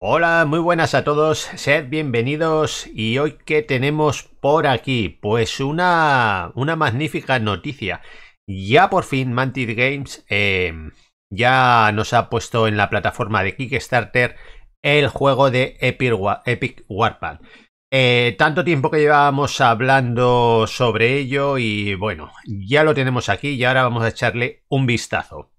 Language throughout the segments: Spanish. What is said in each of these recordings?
Hola, muy buenas a todos, sed bienvenidos y hoy que tenemos por aquí, pues una, una magnífica noticia. Ya por fin Mantid Games em, ya nos ha puesto en la plataforma de Kickstarter el juego de Epic, War, Warpath. Eh, tanto tiempo que llevábamos hablando sobre ello y bueno, ya lo tenemos aquí y ahora vamos a echarle un vistazo.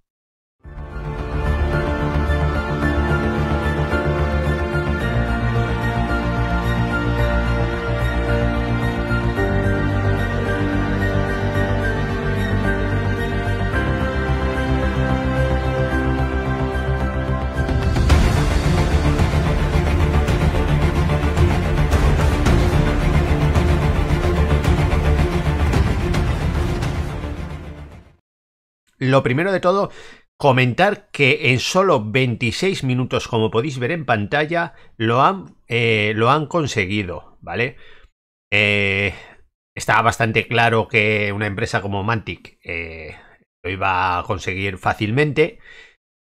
Lo primero de todo, comentar que en solo 26 minutos, como podéis ver en pantalla, lo han, eh, lo han conseguido, ¿vale? Eh, estaba bastante claro que una empresa como Mantic eh, lo iba a conseguir fácilmente.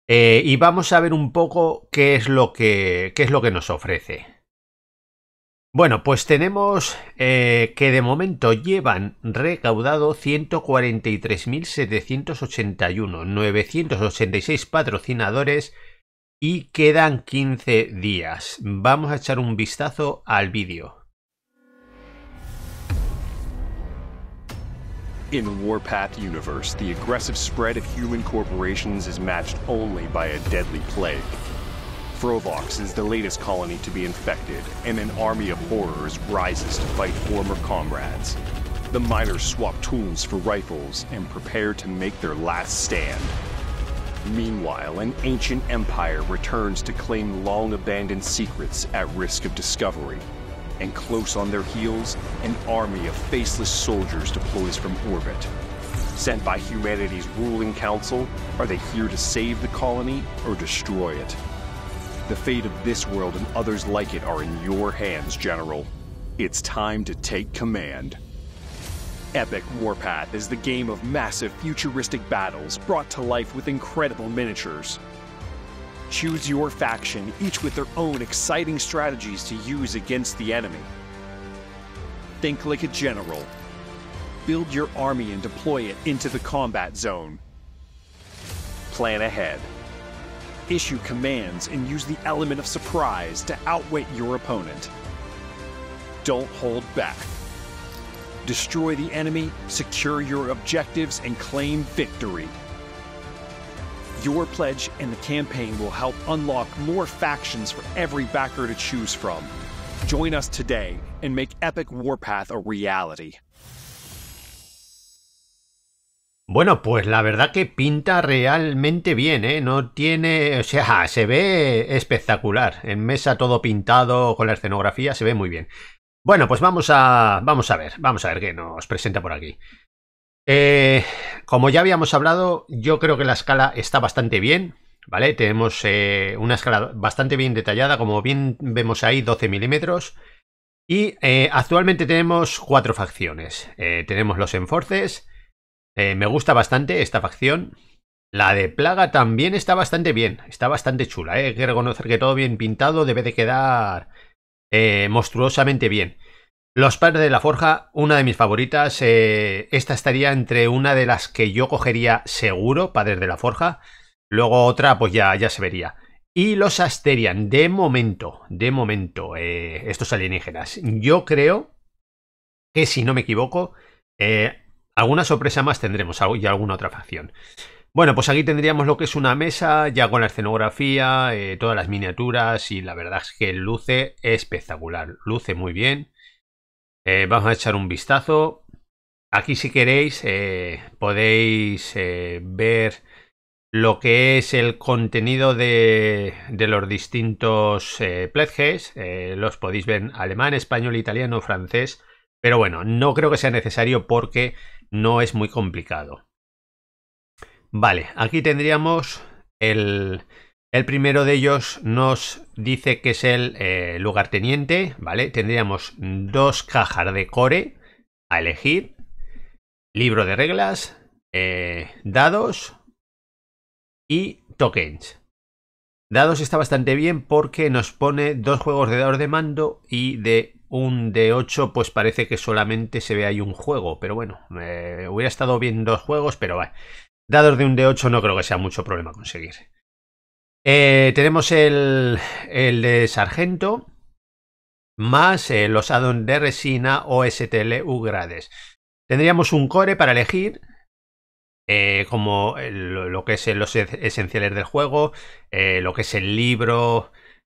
y vamos a ver un poco qué es lo que, qué es lo que nos ofrece. Bueno, pues tenemos eh, que de momento llevan recaudado 143.781, 986 patrocinadores y quedan 15 días. Vamos a echar un vistazo al vídeo. In the Warpath universe, the aggressive spread of human corporations is matched only by a deadly plague. Frovox is the latest colony to be infected, and an army of horrors rises to fight former comrades. The miners swap tools for rifles and prepare to make their last stand. Meanwhile, an ancient empire returns to claim long abandoned secrets at risk of discovery. And close on their heels, an army of faceless soldiers deploys from orbit. Sent by humanity's ruling council, are they here to save the colony or destroy it? The fate of this world and others like it are in your hands, General. It's time to take command. Epic Warpath is the game of massive futuristic battles brought to life with incredible miniatures. Choose your faction, each with their own exciting strategies to use against the enemy. Think like a general. Build your army and deploy it into the combat zone. Plan ahead issue commands, and use the element of surprise to outwit your opponent. Don't hold back. Destroy the enemy, secure your objectives, and claim victory. Your pledge and the campaign will help unlock more factions for every backer to choose from. Join us today and make Epic Warpath a reality. Bueno, pues la verdad que pinta realmente bien, ¿eh? No tiene... O sea, se ve espectacular. En mesa todo pintado con la escenografía, se ve muy bien. Bueno, pues vamos a... Vamos a ver, vamos a ver qué nos presenta por aquí. Eh, como ya habíamos hablado, yo creo que la escala está bastante bien, ¿vale? Tenemos eh, una escala bastante bien detallada, como bien vemos ahí, 12 milímetros. Y eh, actualmente tenemos cuatro facciones. tenemos los Enforces, eh, me gusta bastante esta facción. La de plaga también está bastante bien, está bastante chula. ¿eh? Hay que reconocer que todo bien pintado debe de quedar eh, monstruosamente bien. Los padres de la forja, una de mis favoritas. esta estaría entre una de las que yo cogería seguro, padres de la forja. Luego otra, pues ya, ya se vería. Y los Asterian, de momento, de momento, estos alienígenas. Yo creo que si no me equivoco, Alguna sorpresa más tendremos y alguna otra facción. Bueno, pues aquí tendríamos lo que es una mesa ya con la escenografía, eh, todas las miniaturas y la verdad es que luce espectacular, luce muy bien. Eh, vamos a echar un vistazo. Aquí si queréis eh, podéis ver lo que es el contenido de, los distintos pledges. los podéis ver en alemán, español, italiano, francés, pero bueno, no creo que sea necesario porque no es muy complicado. Vale, aquí tendríamos el, el primero de ellos nos dice que es el lugar eh, lugarteniente, ¿vale? Tendríamos dos cajas de core a elegir, libro de reglas, eh, dados y tokens. Dados está bastante bien porque nos pone dos juegos de dados de mando y de un D8 pues parece que solamente se ve ahí un juego, pero bueno, hubiera estado viendo dos juegos, pero vale. Dados de un D8 no creo que sea mucho problema conseguir. Eh, tenemos el, de sargento, más eh, los addons de resina o stl u grades. Tendríamos un core para elegir, eh, como lo que es los esenciales del juego, lo que es el libro,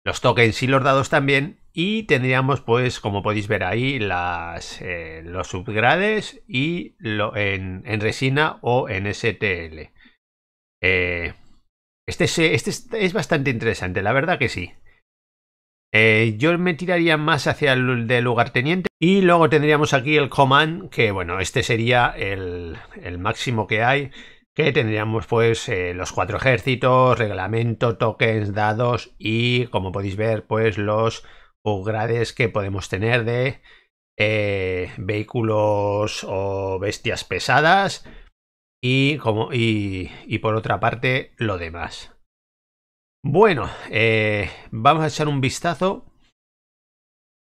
los tokens y los dados también, y tendríamos, pues, como podéis ver ahí, las, eh, los subgrades y lo, en, resina o en eh, STL. Este, este, es, este, es, bastante interesante, la verdad que sí. Eh, yo me tiraría más hacia el de lugarteniente. Y luego tendríamos aquí el command, que bueno, este sería el, el máximo que hay. Que tendríamos pues los cuatro ejércitos, reglamento, tokens, dados y como podéis ver pues los o grades que podemos tener de eh, vehículos o bestias pesadas y, como, y, por otra parte lo demás. Bueno, eh, vamos a echar un vistazo.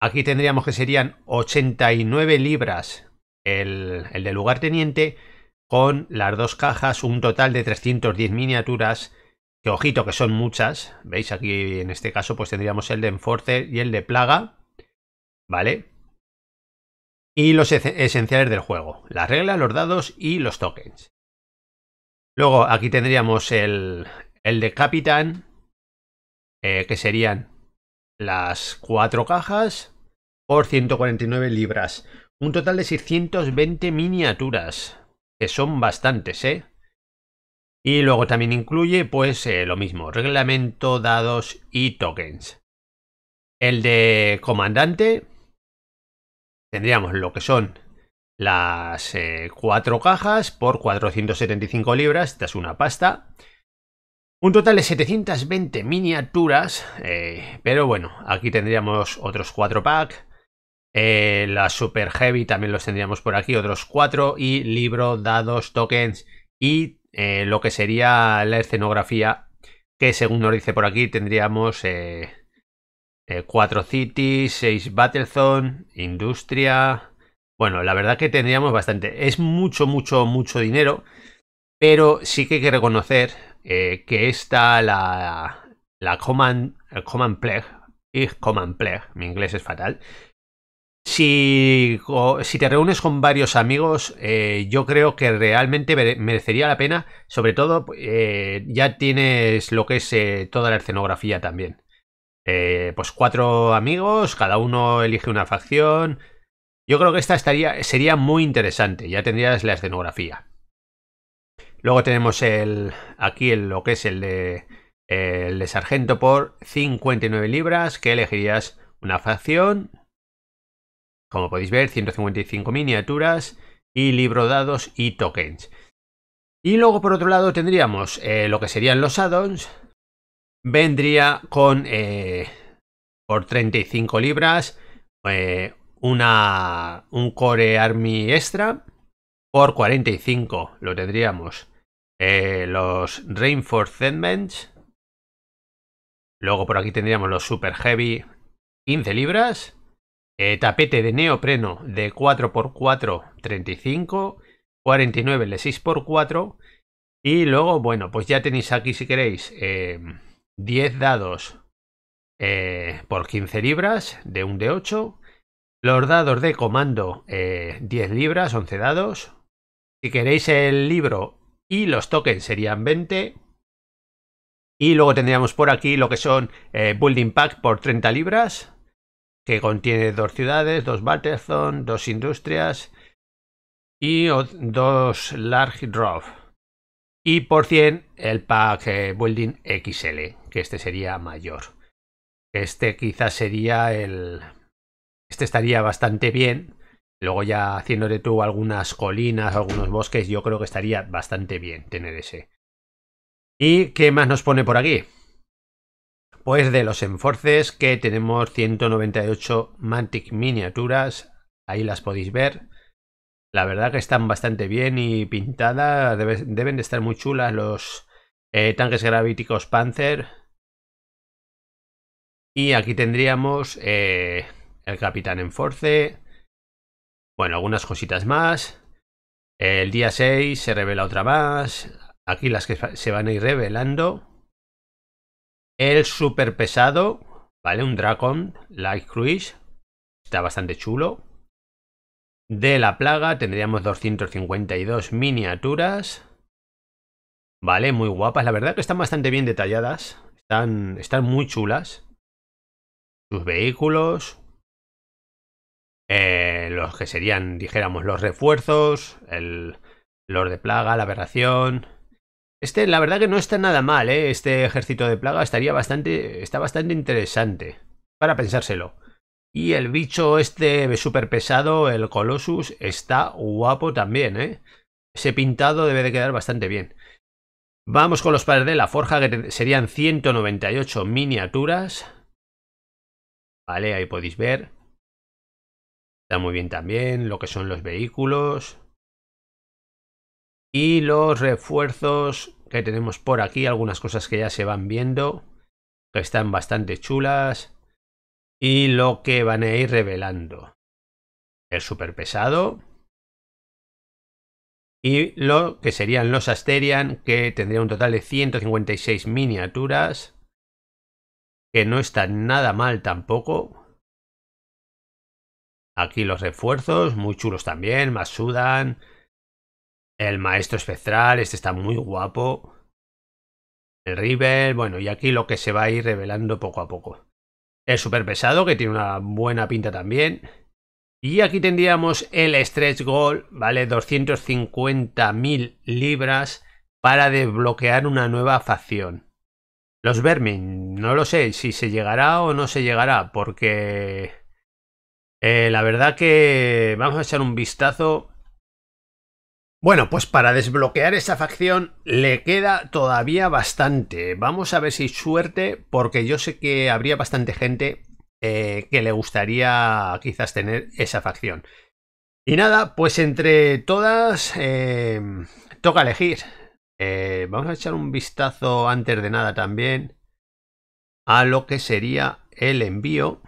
Aquí tendríamos que serían 89 libras el, el de teniente con las dos cajas, un total de 310 miniaturas que ojito, que son muchas. ¿Veis? Aquí en este caso pues tendríamos el de Enforcer y el de Plaga. ¿Vale? Y los esenciales del juego. Las reglas, los dados y los tokens. Luego aquí tendríamos el, el de Capitán. Eh, que serían las cuatro cajas por 149 libras. Un total de 620 miniaturas. Que son bastantes, ¿eh? Y luego también incluye, pues, eh, lo mismo, reglamento, dados y tokens. El de comandante, tendríamos lo que son las eh, cuatro cajas por 475 libras, esta es una pasta. Un total de 720 miniaturas, eh, pero bueno, aquí tendríamos otros cuatro pack. la Super Heavy también los tendríamos por aquí, otros cuatro. Y libro, dados, tokens y eh, lo que sería la escenografía, que según nos dice por aquí tendríamos eh, eh, cuatro cities, seis battlezone, industria. Bueno, la verdad que tendríamos bastante. Es mucho, mucho, mucho dinero, pero sí que hay que reconocer que está la, la Command, Command Plague, y Command Plague, mi inglés es fatal, si, te reúnes con varios amigos, eh, yo creo que realmente merecería la pena. Sobre todo, eh, ya tienes lo que es eh, toda la escenografía también. pues cuatro amigos, cada uno elige una facción. Yo creo que esta estaría, sería muy interesante. Ya tendrías la escenografía. Luego tenemos el aquí lo que es el de, el de sargento por 59 libras, que elegirías una facción como podéis ver, 155 miniaturas y libro dados y tokens. Y luego por otro lado tendríamos eh, lo que serían los add-ons. Vendría con eh, por 35 libras eh, una, un core army extra. Por 45 lo tendríamos los reinforcements. Luego por aquí tendríamos los super heavy 15 libras. Eh, tapete de neopreno de 4x4 35, 49 le 6x4 y luego, bueno, pues ya tenéis aquí si queréis 10 em, dados eh, por 15 libras de un de 8. Los dados de comando 10 eh, libras, 11 dados. Si queréis el libro y los tokens serían 20. Y luego tendríamos por aquí lo que son Building Pack por 30 libras que contiene dos ciudades, dos battlezones, dos industrias y dos large drop. Y por 100 el pack eh, building XL, que este sería mayor. Este quizás sería el... Este estaría bastante bien. Luego ya de tú algunas colinas, algunos bosques, yo creo que estaría bastante bien tener ese. ¿Y qué más nos pone por aquí? Pues de los enforces que tenemos 198 Mantic miniaturas, ahí las podéis ver. La verdad que están bastante bien y pintadas, deben de estar muy chulas los eh, tanques gravíticos Panzer. Y aquí tendríamos eh, el Capitán Enforce, bueno, algunas cositas más. El día 6 se revela otra más, aquí las que se van a ir revelando. El super pesado, ¿vale? Un Dragon Light Cruise. Está bastante chulo. De la plaga tendríamos 252 miniaturas. Vale, muy guapas. La verdad que están bastante bien detalladas. Están, están muy chulas. Sus vehículos. Eh, los que serían, dijéramos, los refuerzos. El, los de plaga, la aberración. Este, la verdad que no está nada mal, ¿eh? Este ejército de plaga estaría bastante, está bastante interesante. Para pensárselo. Y el bicho este súper pesado, el Colossus, está guapo también, ¿eh? Ese pintado debe de quedar bastante bien. Vamos con los padres de la forja, que serían 198 miniaturas. Vale, ahí podéis ver. Está muy bien también lo que son los vehículos. Y los refuerzos que tenemos por aquí, algunas cosas que ya se van viendo, que están bastante chulas. Y lo que van a ir revelando. El super pesado. Y lo que serían los Asterian, que tendría un total de 156 miniaturas. Que no está nada mal tampoco. Aquí los refuerzos, muy chulos también, más sudan, el maestro espectral, este está muy guapo. El River, bueno, y aquí lo que se va a ir revelando poco a poco. El super pesado, que tiene una buena pinta también. Y aquí tendríamos el stretch goal, ¿vale? 250.000 libras para desbloquear una nueva facción. Los Vermin, no lo sé si se llegará o no se llegará, porque eh, la verdad que vamos a echar un vistazo bueno, pues para desbloquear esa facción le queda todavía bastante. Vamos a ver si suerte, porque yo sé que habría bastante gente eh, que le gustaría quizás tener esa facción. Y nada, pues entre todas eh, toca elegir. Eh, vamos a echar un vistazo antes de nada también a lo que sería el envío.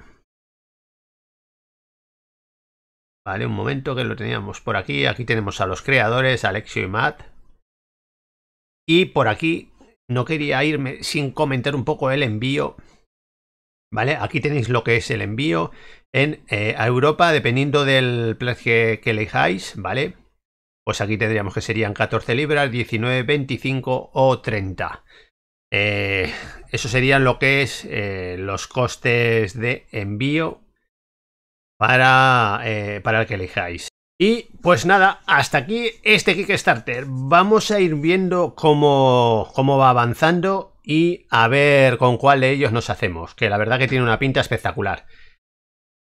Vale, un momento que lo teníamos por aquí. Aquí tenemos a los creadores, Alexio y Matt. Y por aquí no quería irme sin comentar un poco el envío. Vale, aquí tenéis lo que es el envío en eh, a Europa, dependiendo del plazo que, que elijáis, ¿vale? Pues aquí tendríamos que serían 14 libras, 19, 25 o 30. Eh, eso serían lo que es eh, los costes de envío para, eh, para el que elijáis. Y pues nada, hasta aquí este Kickstarter. Vamos a ir viendo cómo, cómo va avanzando y a ver con cuál de ellos nos hacemos, que la verdad que tiene una pinta espectacular.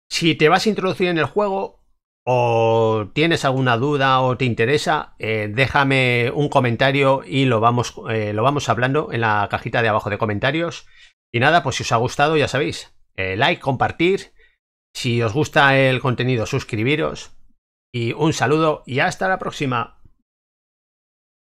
Si te vas a introducir en el juego o tienes alguna duda o te interesa, eh, déjame un comentario y lo vamos, eh, lo vamos hablando en la cajita de abajo de comentarios. Y nada, pues si os ha gustado, ya sabéis, like, compartir si os gusta el contenido, suscribiros. Y un saludo y hasta la próxima.